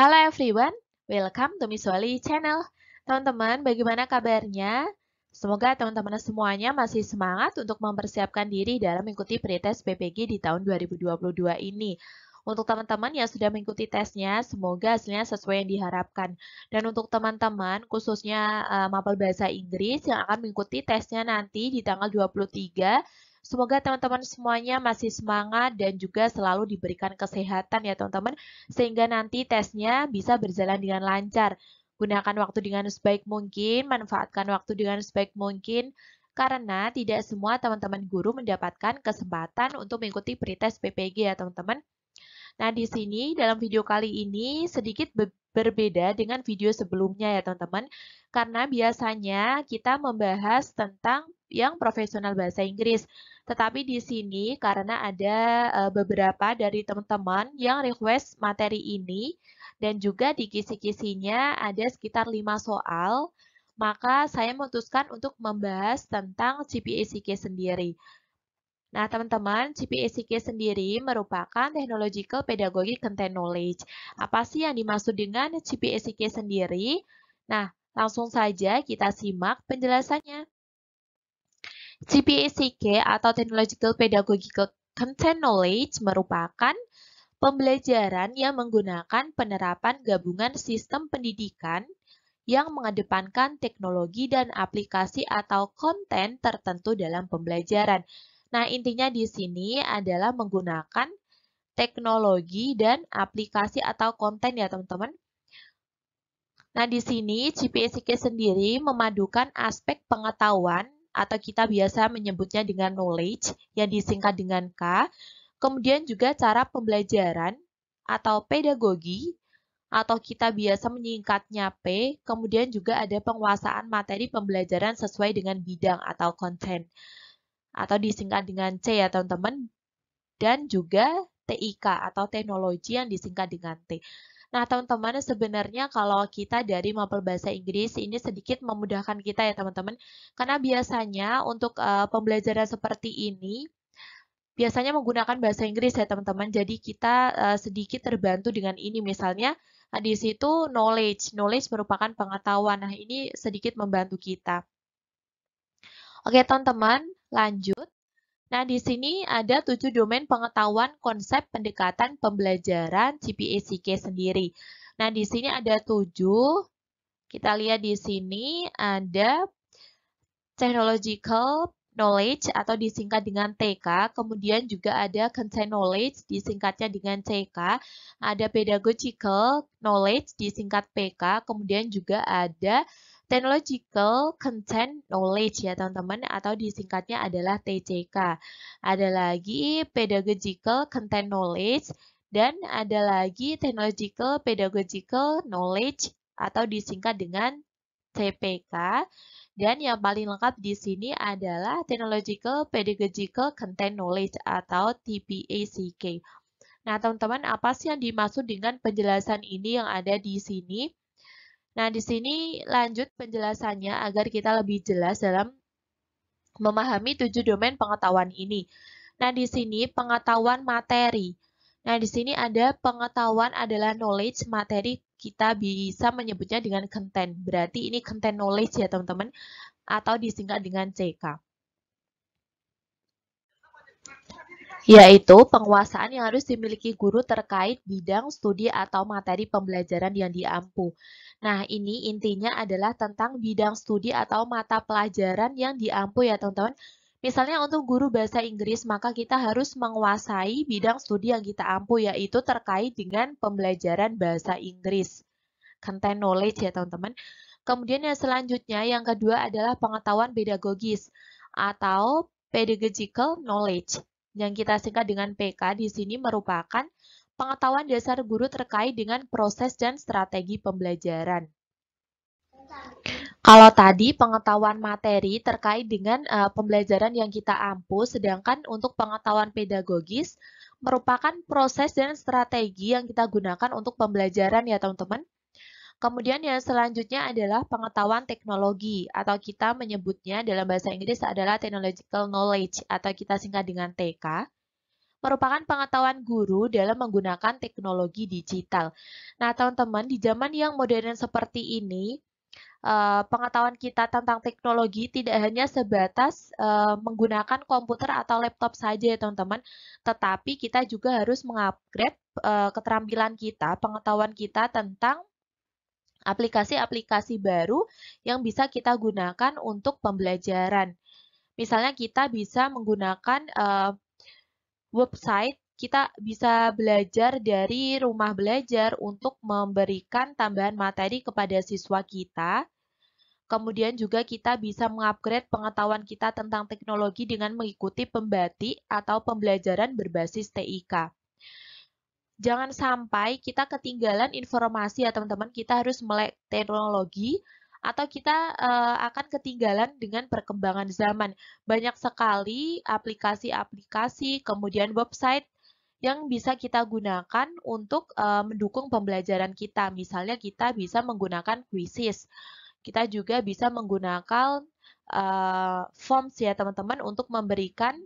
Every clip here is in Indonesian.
Halo everyone, welcome to Miss Wally channel. Teman-teman, bagaimana kabarnya? Semoga teman-teman semuanya masih semangat untuk mempersiapkan diri dalam mengikuti pretest PPG di tahun 2022 ini. Untuk teman-teman yang sudah mengikuti tesnya, semoga hasilnya sesuai yang diharapkan. Dan untuk teman-teman, khususnya uh, mapel bahasa Inggris yang akan mengikuti tesnya nanti di tanggal 23 Semoga teman-teman semuanya masih semangat dan juga selalu diberikan kesehatan ya teman-teman, sehingga nanti tesnya bisa berjalan dengan lancar. Gunakan waktu dengan sebaik mungkin, manfaatkan waktu dengan sebaik mungkin, karena tidak semua teman-teman guru mendapatkan kesempatan untuk mengikuti pretest PPG ya teman-teman. Nah, di sini dalam video kali ini sedikit berbeda dengan video sebelumnya ya teman-teman, karena biasanya kita membahas tentang yang profesional bahasa Inggris. Tetapi di sini karena ada eh, beberapa dari teman-teman yang request materi ini dan juga di kisi-kisinya ada sekitar 5 soal, maka saya memutuskan untuk membahas tentang CPACK sendiri. Nah, teman-teman, CPACK sendiri merupakan Technological Pedagogic Content Knowledge. Apa sih yang dimaksud dengan CPACK sendiri? Nah, langsung saja kita simak penjelasannya. CPACK atau Technological Pedagogical Content Knowledge merupakan pembelajaran yang menggunakan penerapan gabungan sistem pendidikan yang mengedepankan teknologi dan aplikasi atau konten tertentu dalam pembelajaran. Nah, intinya di sini adalah menggunakan teknologi dan aplikasi atau konten ya, teman-teman. Nah, di sini GPSK sendiri memadukan aspek pengetahuan atau kita biasa menyebutnya dengan knowledge yang disingkat dengan K, kemudian juga cara pembelajaran atau pedagogi atau kita biasa menyingkatnya P, kemudian juga ada penguasaan materi pembelajaran sesuai dengan bidang atau konten atau disingkat dengan C ya teman-teman dan juga TIK atau teknologi yang disingkat dengan T. Nah, teman-teman, sebenarnya kalau kita dari mapel bahasa Inggris ini sedikit memudahkan kita ya, teman-teman. Karena biasanya untuk uh, pembelajaran seperti ini biasanya menggunakan bahasa Inggris ya, teman-teman. Jadi kita uh, sedikit terbantu dengan ini misalnya nah, di situ knowledge. Knowledge merupakan pengetahuan. Nah, ini sedikit membantu kita. Oke, teman-teman, Lanjut. Nah, di sini ada tujuh domain pengetahuan konsep pendekatan pembelajaran CPACK sendiri. Nah, di sini ada tujuh. Kita lihat di sini ada technological knowledge atau disingkat dengan TK, kemudian juga ada content knowledge disingkatnya dengan CK, ada pedagogical knowledge disingkat PK, kemudian juga ada Technological Content Knowledge ya teman-teman atau disingkatnya adalah TCK. Ada lagi Pedagogical Content Knowledge dan ada lagi Technological Pedagogical Knowledge atau disingkat dengan TPK. Dan yang paling lengkap di sini adalah Technological Pedagogical Content Knowledge atau TPACK. Nah, teman-teman, apa sih yang dimaksud dengan penjelasan ini yang ada di sini? Nah, di sini lanjut penjelasannya agar kita lebih jelas dalam memahami tujuh domain pengetahuan ini. Nah, di sini pengetahuan materi. Nah, di sini ada pengetahuan adalah knowledge, materi kita bisa menyebutnya dengan content. Berarti ini content knowledge ya, teman-teman, atau disingkat dengan CK. yaitu penguasaan yang harus dimiliki guru terkait bidang studi atau materi pembelajaran yang diampu. Nah, ini intinya adalah tentang bidang studi atau mata pelajaran yang diampu ya teman-teman. Misalnya untuk guru bahasa Inggris, maka kita harus menguasai bidang studi yang kita ampu, yaitu terkait dengan pembelajaran bahasa Inggris. Content knowledge ya teman-teman. Kemudian yang selanjutnya, yang kedua adalah pengetahuan pedagogis atau pedagogical knowledge yang kita singkat dengan PK di sini merupakan pengetahuan dasar guru terkait dengan proses dan strategi pembelajaran. Kalau tadi pengetahuan materi terkait dengan uh, pembelajaran yang kita ampu, sedangkan untuk pengetahuan pedagogis merupakan proses dan strategi yang kita gunakan untuk pembelajaran ya teman-teman. Kemudian yang selanjutnya adalah pengetahuan teknologi atau kita menyebutnya dalam bahasa Inggris adalah technological knowledge atau kita singkat dengan TK. Merupakan pengetahuan guru dalam menggunakan teknologi digital. Nah, teman-teman, di zaman yang modern seperti ini, eh, pengetahuan kita tentang teknologi tidak hanya sebatas eh, menggunakan komputer atau laptop saja, ya, teman-teman, tetapi kita juga harus mengupgrade eh, keterampilan kita, pengetahuan kita tentang aplikasi-aplikasi baru yang bisa kita gunakan untuk pembelajaran. Misalnya kita bisa menggunakan uh, website, kita bisa belajar dari rumah belajar untuk memberikan tambahan materi kepada siswa kita. Kemudian juga kita bisa mengupgrade pengetahuan kita tentang teknologi dengan mengikuti pembatik atau pembelajaran berbasis TIK. Jangan sampai kita ketinggalan informasi ya teman-teman, kita harus melek teknologi atau kita uh, akan ketinggalan dengan perkembangan zaman. Banyak sekali aplikasi-aplikasi, kemudian website yang bisa kita gunakan untuk uh, mendukung pembelajaran kita. Misalnya kita bisa menggunakan kuisis. Kita juga bisa menggunakan uh, forms ya teman-teman untuk memberikan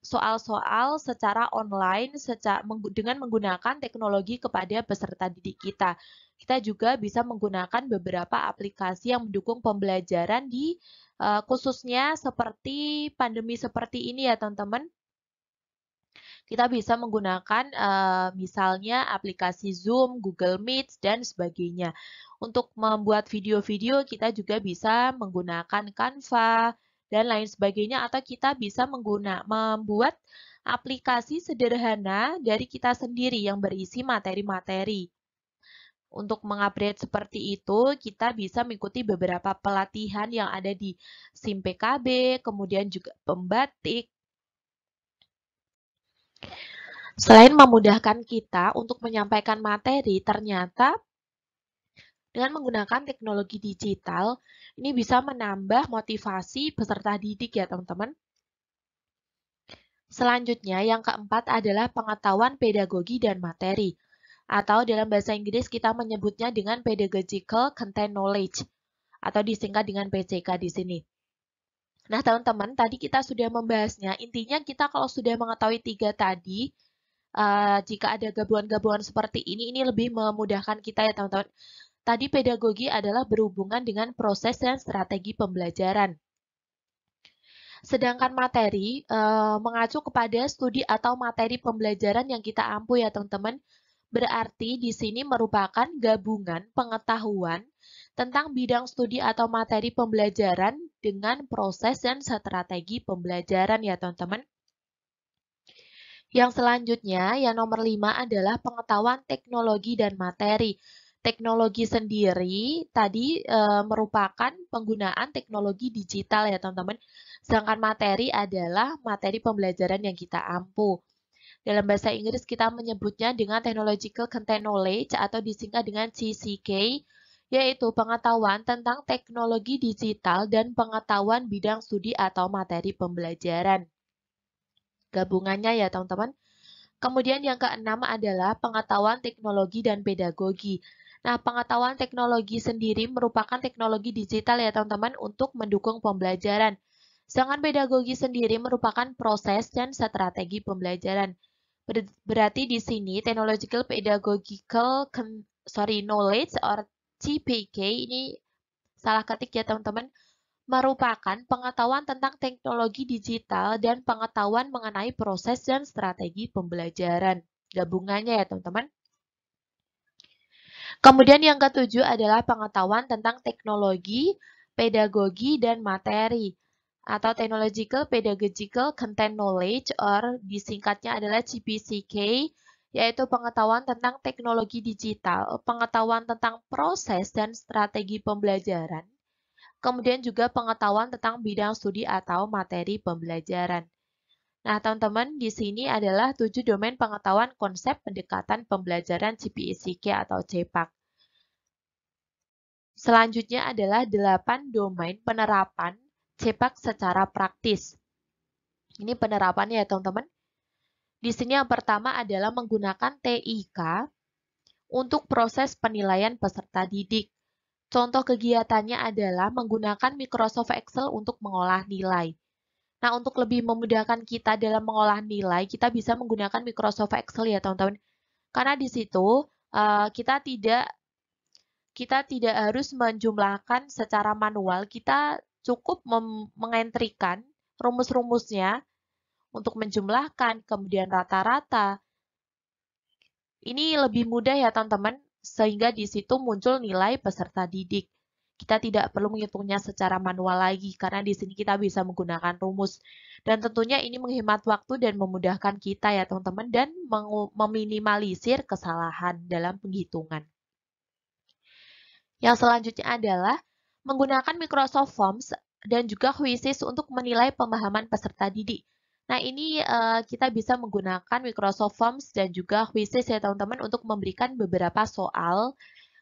soal-soal secara online secara dengan menggunakan teknologi kepada peserta didik kita. Kita juga bisa menggunakan beberapa aplikasi yang mendukung pembelajaran di uh, khususnya seperti pandemi seperti ini ya teman-teman. Kita bisa menggunakan uh, misalnya aplikasi Zoom, Google Meet, dan sebagainya. Untuk membuat video-video kita juga bisa menggunakan Canva, dan lain sebagainya atau kita bisa menggunakan membuat aplikasi sederhana dari kita sendiri yang berisi materi-materi. Untuk mengupgrade seperti itu, kita bisa mengikuti beberapa pelatihan yang ada di SIM PKB, kemudian juga pembatik. Selain memudahkan kita untuk menyampaikan materi, ternyata dengan menggunakan teknologi digital, ini bisa menambah motivasi peserta didik ya teman-teman. Selanjutnya, yang keempat adalah pengetahuan pedagogi dan materi. Atau dalam bahasa Inggris kita menyebutnya dengan pedagogical content knowledge. Atau disingkat dengan PCK di sini. Nah, teman-teman, tadi kita sudah membahasnya. Intinya kita kalau sudah mengetahui tiga tadi, uh, jika ada gabungan-gabungan seperti ini, ini lebih memudahkan kita ya, teman-teman. Tadi pedagogi adalah berhubungan dengan proses dan strategi pembelajaran. Sedangkan materi e, mengacu kepada studi atau materi pembelajaran yang kita ampu ya teman-teman. Berarti di sini merupakan gabungan pengetahuan tentang bidang studi atau materi pembelajaran dengan proses dan strategi pembelajaran ya teman-teman. Yang selanjutnya, yang nomor lima adalah pengetahuan teknologi dan materi teknologi sendiri tadi e, merupakan penggunaan teknologi digital ya teman-teman. Sedangkan materi adalah materi pembelajaran yang kita ampuh. Dalam bahasa Inggris kita menyebutnya dengan technological content knowledge atau disingkat dengan CCK, yaitu pengetahuan tentang teknologi digital dan pengetahuan bidang studi atau materi pembelajaran. Gabungannya ya teman-teman. Kemudian yang keenam adalah pengetahuan teknologi dan pedagogi. Nah, pengetahuan teknologi sendiri merupakan teknologi digital ya teman-teman untuk mendukung pembelajaran. Sedangkan pedagogi sendiri merupakan proses dan strategi pembelajaran. Ber berarti di sini technological pedagogical sorry knowledge or TPK ini salah ketik ya teman-teman merupakan pengetahuan tentang teknologi digital dan pengetahuan mengenai proses dan strategi pembelajaran. Gabungannya ya teman-teman. Kemudian yang ketujuh adalah pengetahuan tentang teknologi, pedagogi, dan materi atau Technological Pedagogical Content Knowledge or disingkatnya adalah CPCK yaitu pengetahuan tentang teknologi digital, pengetahuan tentang proses dan strategi pembelajaran, kemudian juga pengetahuan tentang bidang studi atau materi pembelajaran. Nah, teman-teman, di sini adalah tujuh domain pengetahuan konsep pendekatan pembelajaran CPECK atau CEPAK. Selanjutnya adalah delapan domain penerapan CEPAK secara praktis. Ini penerapannya ya, teman-teman. Di sini yang pertama adalah menggunakan TIK untuk proses penilaian peserta didik. Contoh kegiatannya adalah menggunakan Microsoft Excel untuk mengolah nilai. Nah, untuk lebih memudahkan kita dalam mengolah nilai, kita bisa menggunakan Microsoft Excel ya, teman-teman. Karena di situ eh, kita tidak kita tidak harus menjumlahkan secara manual, kita cukup mengentrikan rumus-rumusnya untuk menjumlahkan, kemudian rata-rata. Ini lebih mudah ya teman-teman, sehingga di situ muncul nilai peserta didik. Kita tidak perlu menghitungnya secara manual lagi karena di sini kita bisa menggunakan rumus. Dan tentunya ini menghemat waktu dan memudahkan kita ya teman-teman dan meminimalisir kesalahan dalam penghitungan. Yang selanjutnya adalah menggunakan Microsoft Forms dan juga Quizzes untuk menilai pemahaman peserta didik. Nah, ini uh, kita bisa menggunakan Microsoft Forms dan juga Quizzes ya teman-teman untuk memberikan beberapa soal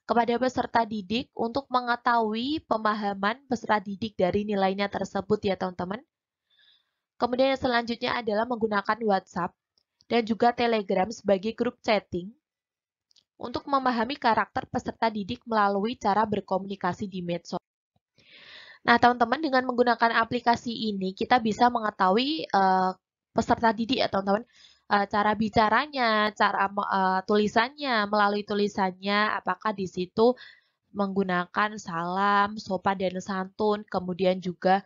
kepada peserta didik untuk mengetahui pemahaman peserta didik dari nilainya tersebut ya teman-teman. Kemudian yang selanjutnya adalah menggunakan WhatsApp dan juga Telegram sebagai grup chatting untuk memahami karakter peserta didik melalui cara berkomunikasi di medsos. Nah, teman-teman, dengan menggunakan aplikasi ini, kita bisa mengetahui uh, peserta didik ya, teman-teman uh, cara bicaranya, cara uh, tulisannya, melalui tulisannya, apakah di situ menggunakan salam, sopan dan santun, kemudian juga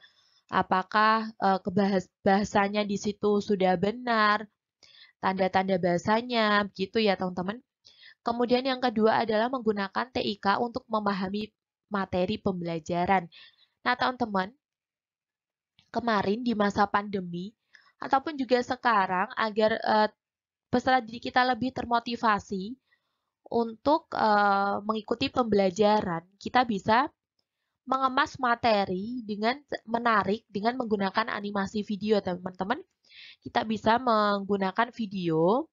apakah uh, bahasanya di situ sudah benar, tanda-tanda bahasanya, begitu ya teman-teman. Kemudian yang kedua adalah menggunakan TIK untuk memahami materi pembelajaran. Nah, teman-teman, kemarin di masa pandemi, ataupun juga sekarang agar uh, peserta didik kita lebih termotivasi untuk uh, mengikuti pembelajaran, kita bisa mengemas materi dengan menarik dengan menggunakan animasi video, teman-teman. Kita bisa menggunakan video.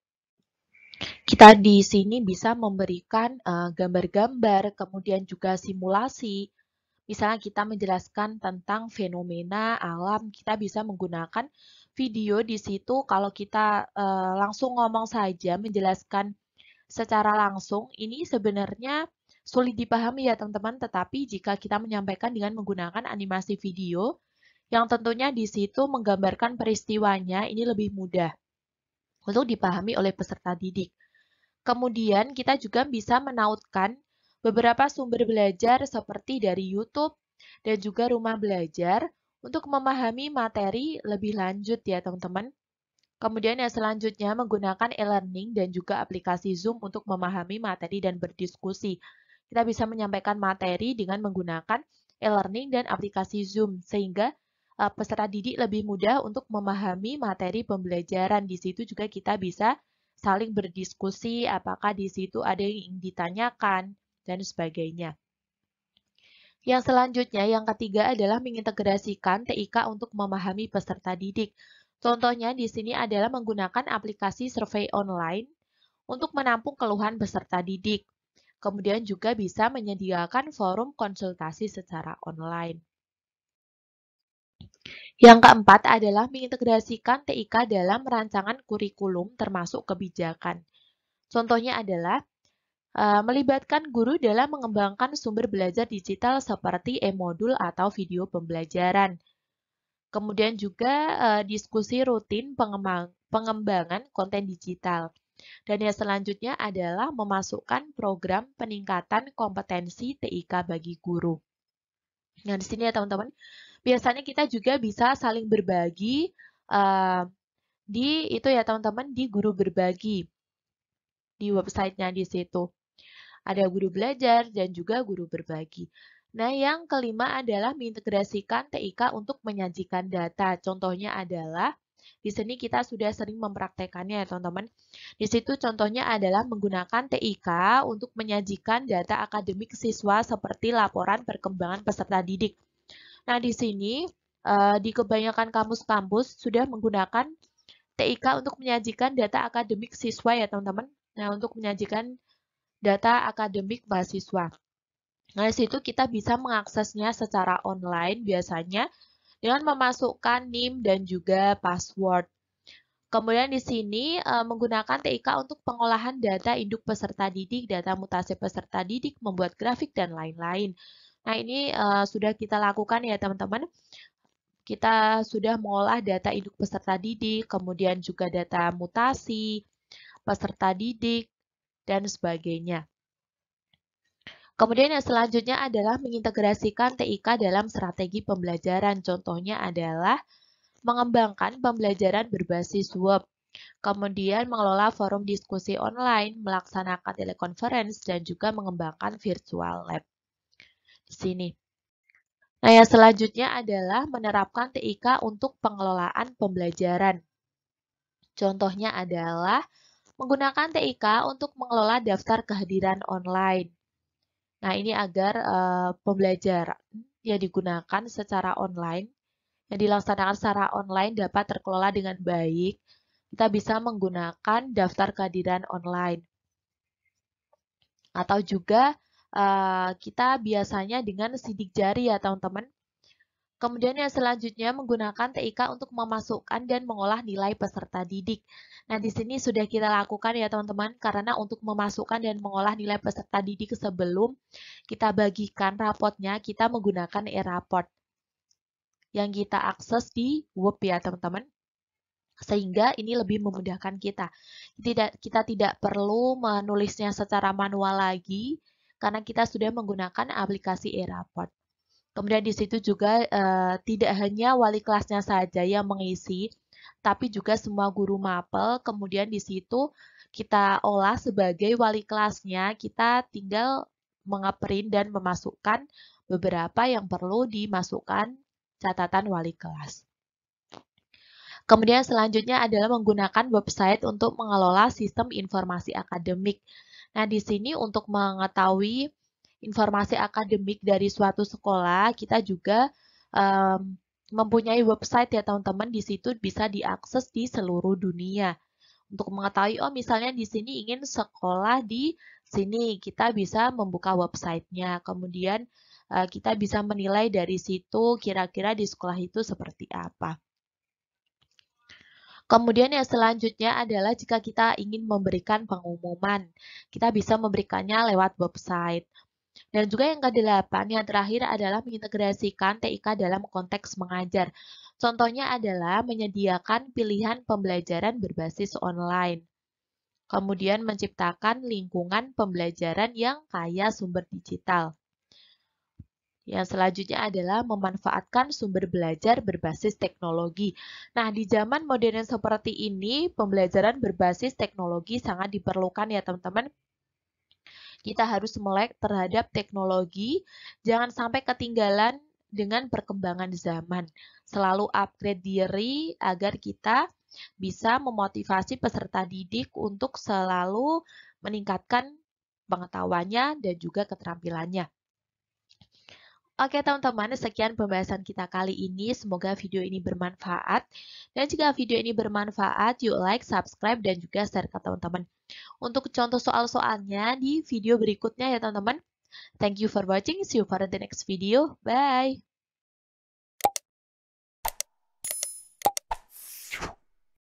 Kita di sini bisa memberikan eh, gambar-gambar, uh, gambar -gambar, kemudian juga simulasi. Misalnya kita menjelaskan tentang fenomena alam, kita bisa menggunakan video di situ kalau kita uh, langsung ngomong saja menjelaskan secara langsung ini sebenarnya sulit dipahami ya teman-teman tetapi jika kita menyampaikan dengan menggunakan animasi video yang tentunya di situ menggambarkan peristiwanya ini lebih mudah untuk dipahami oleh peserta didik. Kemudian kita juga bisa menautkan beberapa sumber belajar seperti dari YouTube dan juga rumah belajar untuk memahami materi lebih lanjut ya teman-teman. Kemudian yang selanjutnya menggunakan e-learning dan juga aplikasi Zoom untuk memahami materi dan berdiskusi. Kita bisa menyampaikan materi dengan menggunakan e-learning dan aplikasi Zoom sehingga e, peserta didik lebih mudah untuk memahami materi pembelajaran. Di situ juga kita bisa saling berdiskusi apakah di situ ada yang ditanyakan dan sebagainya. Yang selanjutnya, yang ketiga adalah mengintegrasikan TIK untuk memahami peserta didik. Contohnya di sini adalah menggunakan aplikasi survei online untuk menampung keluhan peserta didik. Kemudian juga bisa menyediakan forum konsultasi secara online. Yang keempat adalah mengintegrasikan TIK dalam rancangan kurikulum termasuk kebijakan. Contohnya adalah Eh, melibatkan guru dalam mengembangkan sumber belajar digital seperti e-modul atau video pembelajaran. Kemudian juga eh, diskusi rutin pengembangan konten digital. Dan yang selanjutnya adalah memasukkan program peningkatan kompetensi TIK bagi guru. Nah, di sini ya teman-teman, biasanya kita juga bisa saling berbagi uh, di itu ya teman-teman di guru berbagi di websitenya di situ ada guru belajar, dan juga guru berbagi. Nah, yang kelima adalah mengintegrasikan TIK untuk menyajikan data. Contohnya adalah di sini kita sudah sering mempraktekannya ya teman-teman. Di situ contohnya adalah menggunakan TIK untuk menyajikan data akademik siswa seperti laporan perkembangan peserta didik. Nah di sini eh, di kebanyakan kampus-kampus sudah menggunakan TIK untuk menyajikan data akademik siswa ya teman-teman. Nah untuk menyajikan data akademik mahasiswa. Nah, di situ kita bisa mengaksesnya secara online biasanya dengan memasukkan NIM dan juga password. Kemudian di sini e, menggunakan TIK untuk pengolahan data induk peserta didik, data mutasi peserta didik, membuat grafik, dan lain-lain. Nah ini e, sudah kita lakukan ya teman-teman. Kita sudah mengolah data induk peserta didik, kemudian juga data mutasi, peserta didik, dan sebagainya. Kemudian yang selanjutnya adalah mengintegrasikan TIK dalam strategi pembelajaran. Contohnya adalah mengembangkan pembelajaran berbasis web, kemudian mengelola forum diskusi online, melaksanakan telekonferensi, dan juga mengembangkan virtual lab. Di sini. Nah, yang selanjutnya adalah menerapkan TIK untuk pengelolaan pembelajaran. Contohnya adalah menggunakan TIK untuk mengelola daftar kehadiran online. Nah, ini agar uh, eh, pembelajaran yang digunakan secara online, yang dilaksanakan secara online dapat terkelola dengan baik, kita bisa menggunakan daftar kehadiran online. Atau juga uh, kita biasanya dengan sidik jari ya teman-teman, Kemudian yang selanjutnya menggunakan TIK untuk memasukkan dan mengolah nilai peserta didik. Nah, di sini sudah kita lakukan ya teman-teman, karena untuk memasukkan dan mengolah nilai peserta didik sebelum kita bagikan rapotnya, kita menggunakan e-raport yang kita akses di Web ya teman-teman. Sehingga ini lebih memudahkan kita. Tidak, kita tidak perlu menulisnya secara manual lagi, karena kita sudah menggunakan aplikasi e-raport. Kemudian di situ juga uh, tidak hanya wali kelasnya saja yang mengisi, tapi juga semua guru mapel. Kemudian di situ kita olah sebagai wali kelasnya, kita tinggal mengeprint dan memasukkan beberapa yang perlu dimasukkan catatan wali kelas. Kemudian selanjutnya adalah menggunakan website untuk mengelola sistem informasi akademik. Nah, di sini untuk mengetahui informasi akademik dari suatu sekolah, kita juga um, mempunyai website ya teman-teman, di situ bisa diakses di seluruh dunia. Untuk mengetahui, oh misalnya di sini ingin sekolah di sini, kita bisa membuka websitenya. Kemudian uh, kita bisa menilai dari situ kira-kira di sekolah itu seperti apa. Kemudian yang selanjutnya adalah jika kita ingin memberikan pengumuman, kita bisa memberikannya lewat website. Dan juga yang ke delapan yang terakhir adalah mengintegrasikan TIK dalam konteks mengajar. Contohnya adalah menyediakan pilihan pembelajaran berbasis online. Kemudian menciptakan lingkungan pembelajaran yang kaya sumber digital. Yang selanjutnya adalah memanfaatkan sumber belajar berbasis teknologi. Nah, di zaman modern seperti ini, pembelajaran berbasis teknologi sangat diperlukan ya teman-teman. Kita harus melek terhadap teknologi, jangan sampai ketinggalan dengan perkembangan zaman. Selalu upgrade diri agar kita bisa memotivasi peserta didik untuk selalu meningkatkan pengetahuannya dan juga keterampilannya. Oke teman-teman, sekian pembahasan kita kali ini. Semoga video ini bermanfaat. Dan jika video ini bermanfaat, yuk like, subscribe, dan juga share ke teman-teman. Untuk contoh soal-soalnya di video berikutnya ya teman-teman. Thank you for watching. See you for the next video. Bye.